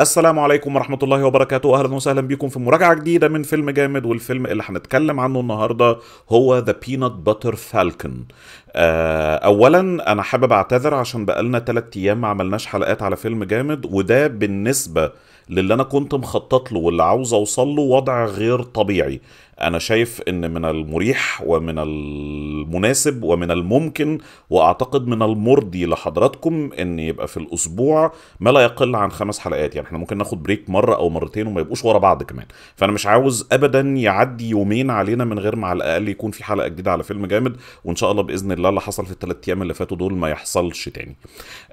السلام عليكم ورحمة الله وبركاته أهلا وسهلا بكم في مراجعة جديدة من فيلم جامد والفيلم اللي هنتكلم عنه النهاردة هو ذا بينات باتر فالكون أولا أنا حابب أعتذر عشان بقالنا تلات أيام ما عملناش حلقات على فيلم جامد وده بالنسبة للي أنا كنت مخطط له واللي عاوز أوصل له وضع غير طبيعي انا شايف ان من المريح ومن المناسب ومن الممكن واعتقد من المرضي لحضراتكم ان يبقى في الاسبوع ما لا يقل عن خمس حلقات يعني احنا ممكن ناخد بريك مره او مرتين وما يبقوش ورا بعض كمان فانا مش عاوز ابدا يعدي يومين علينا من غير ما على الاقل يكون في حلقه جديده على فيلم جامد وان شاء الله باذن الله اللي حصل في الثلاث ايام اللي فاتوا دول ما يحصلش تاني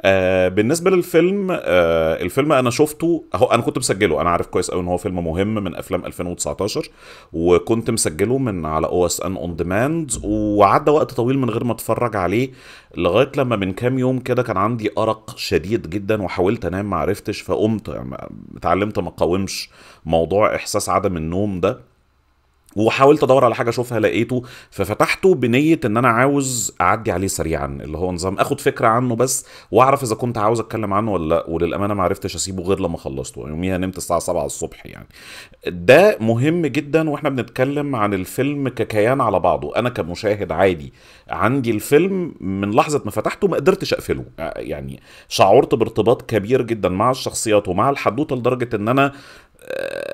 آه بالنسبه للفيلم آه الفيلم انا شفته اهو انا كنت مسجله انا عارف كويس قوي ان هو فيلم مهم من افلام 2019 وكنت كنت مسجله من على او اس ان اون ديماند وعدى وقت طويل من غير ما اتفرج عليه لغايه لما من كام يوم كده كان عندي ارق شديد جدا وحاولت انام ما عرفتش فقمت يعني اتعلمت ما اقاومش موضوع احساس عدم النوم ده وحاولت ادور على حاجه اشوفها لقيته ففتحته بنيه ان انا عاوز اعدي عليه سريعا اللي هو نظام اخد فكره عنه بس واعرف اذا كنت عاوز اتكلم عنه ولا لا وللامانه ما عرفتش اسيبه غير لما خلصته يعني يوميها نمت الساعه 7 الصبح يعني ده مهم جدا واحنا بنتكلم عن الفيلم ككيان على بعضه انا كمشاهد عادي عندي الفيلم من لحظه ما فتحته ما قدرتش اقفله يعني شعرت بارتباط كبير جدا مع الشخصيات ومع الحدوته لدرجه ان انا آه،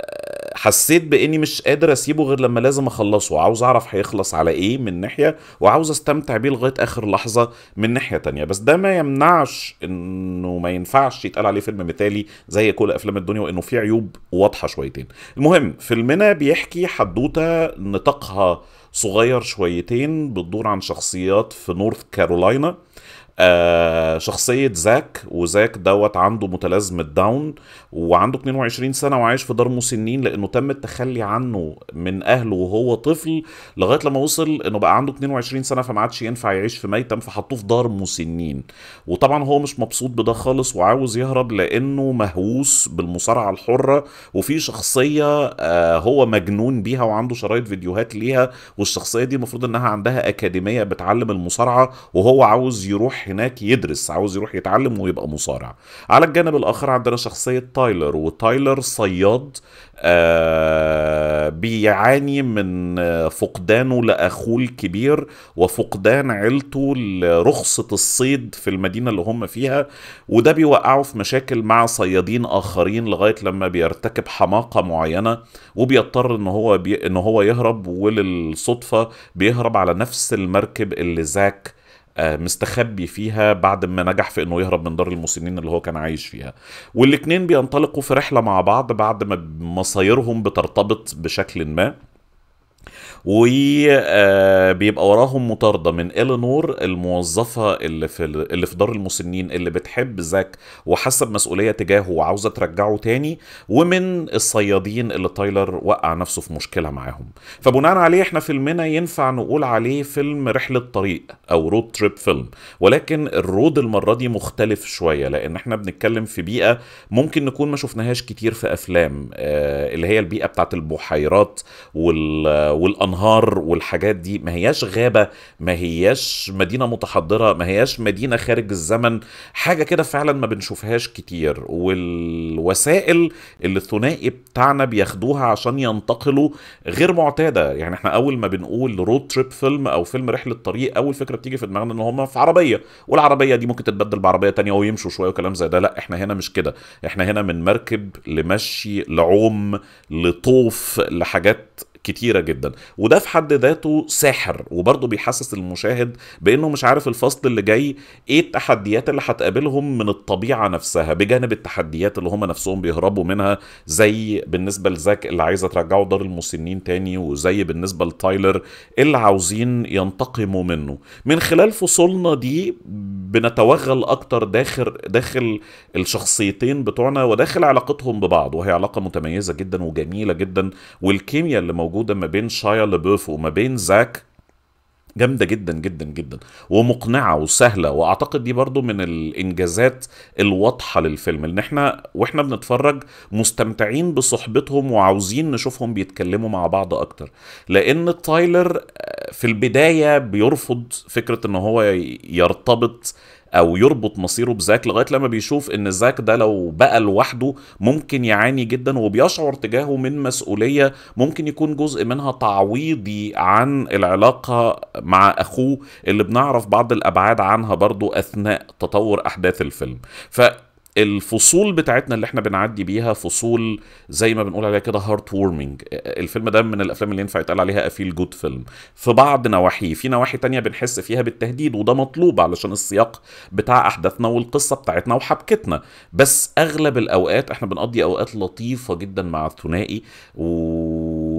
حسيت باني مش قادر اسيبه غير لما لازم اخلصه عاوز اعرف هيخلص على ايه من ناحيه وعاوز استمتع بيه لغايه اخر لحظه من ناحيه تانية بس ده ما يمنعش انه ما ينفعش يتقال عليه فيلم مثالي زي كل افلام الدنيا وانه فيه عيوب واضحه شويتين المهم فيلمنا بيحكي حدوته نطاقها صغير شويتين بتدور عن شخصيات في نورث كارولاينا آه شخصية زاك وزاك دوت عنده متلازمة داون وعنده 22 سنة وعايش في دار مسنين لأنه تم التخلي عنه من أهله وهو طفل لغاية لما وصل إنه بقى عنده 22 سنة فما عادش ينفع يعيش في ميتم فحطوه في دار مسنين وطبعا هو مش مبسوط بده خالص وعاوز يهرب لأنه مهووس بالمصارعة الحرة وفي شخصية آه هو مجنون بيها وعنده شرايط فيديوهات ليها والشخصية دي المفروض إنها عندها أكاديمية بتعلم المصارعة وهو عاوز يروح هناك يدرس عاوز يروح يتعلم ويبقى مصارع على الجانب الاخر عندنا شخصيه تايلر وتايلر صياد آه بيعاني من فقدانه لاخوه الكبير وفقدان عيلته لرخصه الصيد في المدينه اللي هم فيها وده بيوقعه في مشاكل مع صيادين اخرين لغايه لما بيرتكب حماقه معينه وبيضطر ان هو بي... ان هو يهرب وللصدفه بيهرب على نفس المركب اللي زاك آه، مستخبي فيها بعد ما نجح في انه يهرب من دار المسنين اللي هو كان عايش فيها والاثنين بينطلقوا في رحله مع بعض بعد ما مصايرهم بترتبط بشكل ما وبيبقى آه، وراهم مطارده من الينور الموظفه اللي في اللي في دار المسنين اللي بتحب زاك وحاسه بمسؤوليه تجاهه وعاوزه ترجعه تاني ومن الصيادين اللي تايلر وقع نفسه في مشكله معاهم فبناء عليه احنا فيلمنا ينفع نقول عليه فيلم رحله طريق او رود تريب فيلم ولكن الرود المره دي مختلف شويه لان احنا بنتكلم في بيئه ممكن نكون ما شفناهاش كتير في افلام آه، اللي هي البيئه بتاعت البحيرات والانهار الانهار والحاجات دي ما هياش غابه ما هياش مدينه متحضره ما هياش مدينه خارج الزمن حاجه كده فعلا ما بنشوفهاش كتير والوسائل اللي الثنائي بتاعنا بياخدوها عشان ينتقلوا غير معتاده يعني احنا اول ما بنقول رود تريب فيلم او فيلم رحله طريق اول فكره بتيجي في دماغنا ان هم في عربيه والعربيه دي ممكن تتبدل بعربيه تانية ويمشوا شويه وكلام زي ده لا احنا هنا مش كده احنا هنا من مركب لمشي لعوم لطوف لحاجات كتيره جدا وده في حد ذاته ساحر وبرضه بيحسس المشاهد بانه مش عارف الفصل اللي جاي ايه التحديات اللي هتقابلهم من الطبيعه نفسها بجانب التحديات اللي هم نفسهم بيهربوا منها زي بالنسبه لزاك اللي عايزه ترجعه دار المسنين تاني وزي بالنسبه لتايلر اللي عاوزين ينتقموا منه من خلال فصولنا دي بنتوغل اكتر داخل داخل الشخصيتين بتوعنا وداخل علاقتهم ببعض وهي علاقه متميزه جدا وجميله جدا والكيمياء اللي موجوده موجوده ما بين شايا لبوف وما بين زاك جامده جدا جدا جدا ومقنعه وسهله واعتقد دي برضو من الانجازات الواضحه للفيلم ان احنا واحنا بنتفرج مستمتعين بصحبتهم وعاوزين نشوفهم بيتكلموا مع بعض اكتر لان تايلر في البدايه بيرفض فكره ان هو يرتبط او يربط مصيره بزاك لغايه لما بيشوف ان زاك ده لو بقى لوحده ممكن يعاني جدا وبيشعر تجاهه من مسؤوليه ممكن يكون جزء منها تعويضي عن العلاقه مع اخوه اللي بنعرف بعض الابعاد عنها برضو اثناء تطور احداث الفيلم ف الفصول بتاعتنا اللي احنا بنعدي بيها فصول زي ما بنقول عليها كده هارت وورمنج الفيلم ده من الافلام اللي ينفع يتقال عليها افيل جود فيلم في بعض نواحيه في نواحي تانية بنحس فيها بالتهديد وده مطلوب علشان السياق بتاع احداثنا والقصه بتاعتنا وحبكتنا بس اغلب الاوقات احنا بنقضي اوقات لطيفه جدا مع الثنائي و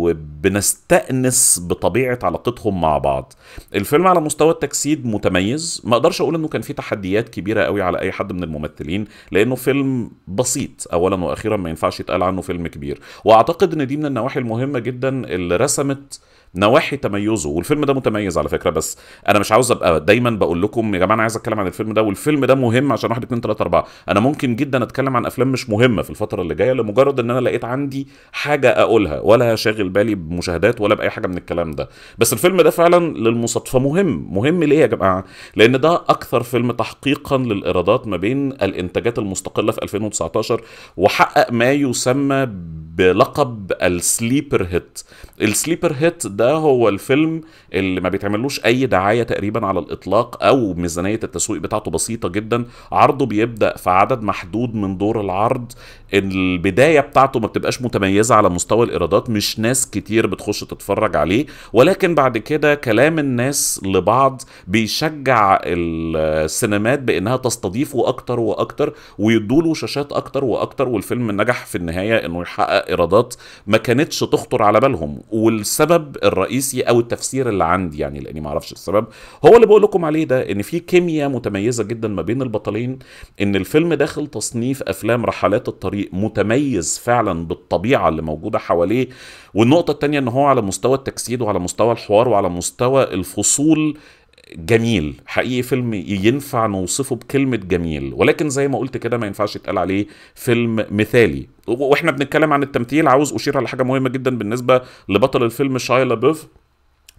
وبنستأنس بطبيعة علاقتهم مع بعض الفيلم على مستوى التجسيد متميز ما اقدرش اقول انه كان فيه تحديات كبيرة قوي على اي حد من الممثلين لانه فيلم بسيط اولا واخيرا ما ينفعش يتقال عنه فيلم كبير واعتقد ان دي من النواحي المهمة جدا اللي رسمت نواحي تميزه والفيلم ده متميز على فكره بس انا مش عاوز ابقى دايما بقول لكم يا جماعه انا عايز اتكلم عن الفيلم ده والفيلم ده مهم عشان 1 2 3 4 انا ممكن جدا اتكلم عن افلام مش مهمه في الفتره اللي جايه لمجرد ان انا لقيت عندي حاجه اقولها ولا شاغل بالي بمشاهدات ولا باي حاجه من الكلام ده بس الفيلم ده فعلا للمصادفه مهم مهم ليه يا جماعه لان ده اكثر فيلم تحقيقا للايرادات ما بين الانتاجات المستقله في 2019 وحقق ما يسمى بلقب السليبر هيت السليبر هيت ده ده هو الفيلم اللي ما بيتعملوش اي دعايه تقريبا على الاطلاق او ميزانيه التسويق بتاعته بسيطه جدا عرضه بيبدا في عدد محدود من دور العرض البدايه بتاعته ما بتبقاش متميزه على مستوى الايرادات مش ناس كتير بتخش تتفرج عليه ولكن بعد كده كلام الناس لبعض بيشجع السينمات بانها تستضيفه اكتر واكتر ويدوله شاشات اكتر واكتر والفيلم نجح في النهايه انه يحقق ايرادات ما كانتش تخطر على بالهم والسبب الرئيسي او التفسير اللي عندي يعني لاني ما اعرفش السبب هو اللي بقول لكم عليه ده ان في كيمياء متميزه جدا ما بين البطلين ان الفيلم داخل تصنيف افلام رحلات الطريق متميز فعلا بالطبيعه اللي موجوده حواليه والنقطه الثانيه ان هو على مستوى التجسيد وعلى مستوى الحوار وعلى مستوى الفصول جميل حقيقي فيلم ينفع نوصفه بكلمة جميل ولكن زي ما قلت كده ما ينفعش يتقال عليه فيلم مثالي واحنا بنتكلم عن التمثيل عاوز اشير على حاجة مهمة جدا بالنسبة لبطل الفيلم شايلا بوف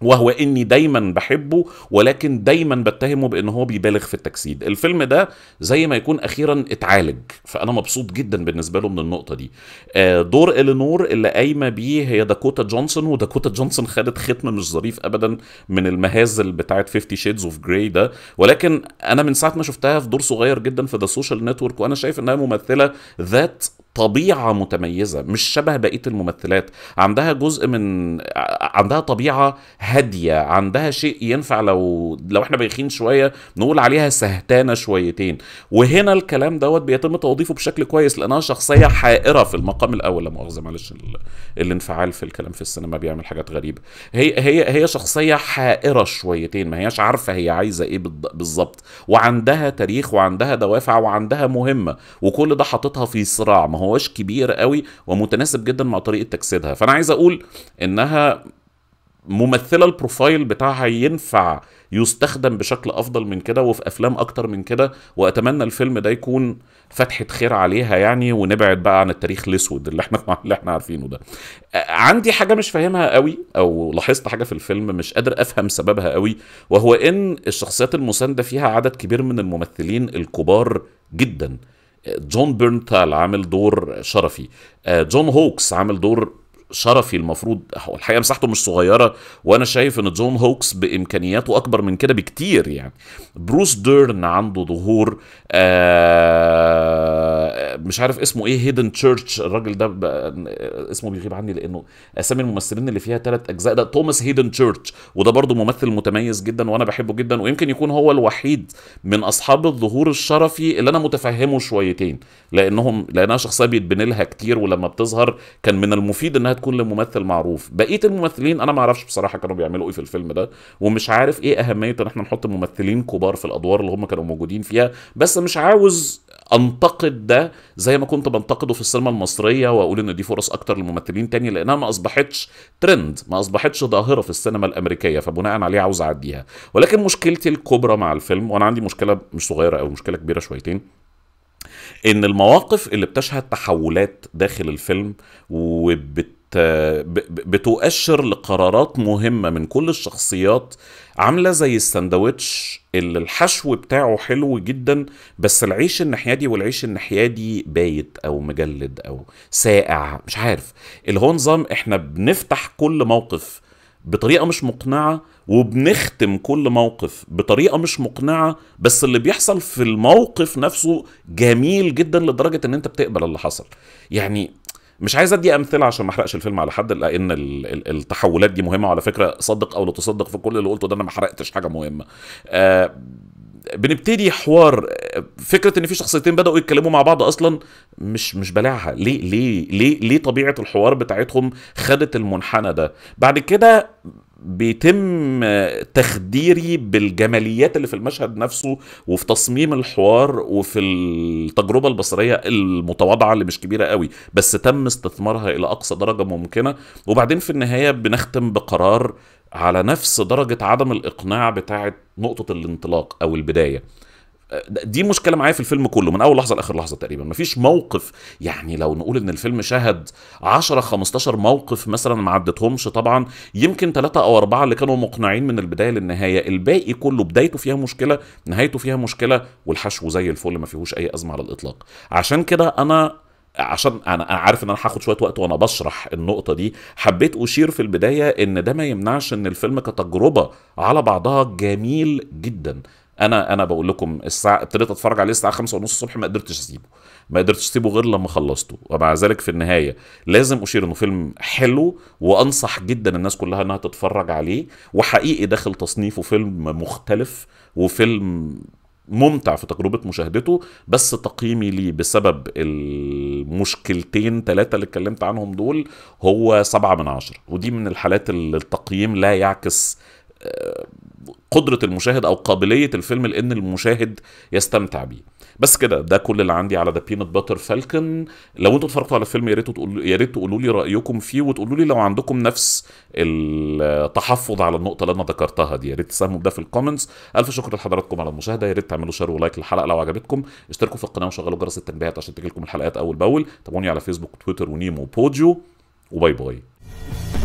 وهو اني دايما بحبه ولكن دايما بتهمه بان هو بيبالغ في التجسيد الفيلم ده زي ما يكون اخيرا اتعالج فانا مبسوط جدا بالنسبه له من النقطه دي آه، دور الينور اللي قايمه بيه هي داكوتا جونسون وداكوتا جونسون خدت ختم مش ظريف ابدا من المهازل بتاعه 50 شيدز اوف جراي ده ولكن انا من ساعه ما شفتها في دور صغير جدا في ذا سوشيال نتورك وانا شايف انها ممثله ذات طبيعه متميزه مش شبه بقيه الممثلات عندها جزء من عندها طبيعه هاديه عندها شيء ينفع لو لو احنا بايخين شويه نقول عليها سهتانه شويتين وهنا الكلام دوت بيتم توظيفه بشكل كويس لانها شخصيه حائره في المقام الاول لا مؤاخذه معلش الانفعال في الكلام في السينما بيعمل حاجات غريبه هي هي هي شخصيه حائره شويتين ما هياش عارفه هي عايزه ايه بالظبط وعندها تاريخ وعندها دوافع وعندها مهمه وكل ده حاططها في صراع ما هو هواش كبير قوي ومتناسب جدا مع طريقه تجسيدها فانا عايز اقول انها ممثله البروفايل بتاعها ينفع يستخدم بشكل افضل من كده وفي افلام اكتر من كده واتمنى الفيلم ده يكون فتحه خير عليها يعني ونبعد بقى عن التاريخ الاسود اللي احنا اللي احنا عارفينه ده عندي حاجه مش فاهمها قوي او لاحظت حاجه في الفيلم مش قادر افهم سببها قوي وهو ان الشخصيات المسانده فيها عدد كبير من الممثلين الكبار جدا جون بيرنتال عامل دور شرفي آه، جون هوكس عامل دور شرفي المفروض هو الحقيقه مساحته مش صغيره وانا شايف ان جون هوكس بامكانياته اكبر من كده بكتير يعني بروس ديرن عنده ظهور آه مش عارف اسمه ايه هيدن تشيرش الراجل ده اسمه بيغيب عني لانه اسامي الممثلين اللي فيها ثلاث اجزاء ده توماس هيدن تشيرش وده برضه ممثل متميز جدا وانا بحبه جدا ويمكن يكون هو الوحيد من اصحاب الظهور الشرفي اللي انا متفهمه شويتين لانهم لانها شخصيه بيتبني لها كتير ولما بتظهر كان من المفيد انها تكون لممثل معروف بقيه الممثلين انا ما اعرفش بصراحه كانوا بيعملوا ايه في الفيلم ده ومش عارف ايه اهميه ان احنا نحط ممثلين كبار في الادوار اللي هم كانوا موجودين فيها بس مش عاوز انتقد ده زي ما كنت بنتقده في السينما المصريه واقول ان دي فرص اكتر لممثلين تاني لانها ما اصبحتش ترند ما اصبحتش ظاهره في السينما الامريكيه فبناء عليه عاوز اعديها ولكن مشكلتي الكبرى مع الفيلم وانا عندي مشكله مش صغيره او مشكله كبيره شويتين ان المواقف اللي بتشهد تحولات داخل الفيلم وبت بتؤشر لقرارات مهمة من كل الشخصيات عاملة زي السندوتش اللي الحشو بتاعه حلو جدا بس العيش الناحية دي والعيش الناحية دي بايت أو مجلد أو ساقع مش عارف اللي هو نظام احنا بنفتح كل موقف بطريقة مش مقنعة وبنختم كل موقف بطريقة مش مقنعة بس اللي بيحصل في الموقف نفسه جميل جدا لدرجة ان انت بتقبل اللي حصل يعني مش عايز ادي امثله عشان ما احرقش الفيلم على حد لان التحولات دي مهمه وعلى فكره صدق او لا تصدق في كل اللي قلته ده انا ما حرقتش حاجه مهمه آه بنبتدي حوار فكره ان في شخصيتين بداوا يتكلموا مع بعض اصلا مش مش بلاعها ليه ليه ليه ليه طبيعه الحوار بتاعتهم خدت المنحنى ده بعد كده بيتم تخديري بالجماليات اللي في المشهد نفسه وفي تصميم الحوار وفي التجربه البصريه المتواضعه اللي مش كبيره قوي بس تم استثمارها الى اقصى درجه ممكنه وبعدين في النهايه بنختم بقرار على نفس درجه عدم الاقناع بتاعه نقطه الانطلاق او البدايه دي مشكله معايا في الفيلم كله من اول لحظه لاخر لحظه تقريبا مفيش موقف يعني لو نقول ان الفيلم شهد 10 15 موقف مثلا ما عدتهمش طبعا يمكن ثلاثة او أربعة اللي كانوا مقنعين من البدايه للنهايه الباقي كله بدايته فيها مشكله نهايته فيها مشكله والحشو زي الفل ما فيهوش اي ازمه على الاطلاق عشان كده انا عشان انا انا عارف ان انا هاخد شويه وقت وانا بشرح النقطه دي حبيت اشير في البدايه ان ده ما يمنعش ان الفيلم كتجربه على بعضها جميل جدا انا انا بقول لكم الساعه ابتديت اتفرج عليه الساعه 5:30 الصبح ما قدرتش اسيبه ما قدرتش اسيبه غير لما خلصته ومع ذلك في النهايه لازم اشير انه فيلم حلو وانصح جدا الناس كلها انها تتفرج عليه وحقيقي داخل تصنيفه فيلم مختلف وفيلم ممتع في تجربه مشاهدته بس تقييمي ليه بسبب المشكلتين ثلاثه اللي اتكلمت عنهم دول هو سبعة من عشرة ودي من الحالات اللي التقييم لا يعكس آه، قدره المشاهد او قابليه الفيلم لان المشاهد يستمتع بيه بس كده ده كل اللي عندي على ذا بينت باتر فالكن لو انتوا اتفرجتوا على الفيلم يا ريت تقولوا يا ريت تقولوا لي رايكم فيه وتقولوا لي لو عندكم نفس التحفظ على النقطه اللي انا ذكرتها دي يا ريت تساهموا بده في الكومنتس الف شكر لحضراتكم على المشاهده يا ريت تعملوا شير ولايك للحلقه لو عجبتكم اشتركوا في القناه وشغلوا جرس التنبيهات عشان تجيلكم الحلقات اول باول تابعوني على فيسبوك وتويتر ونيمو وبوديو وباي باي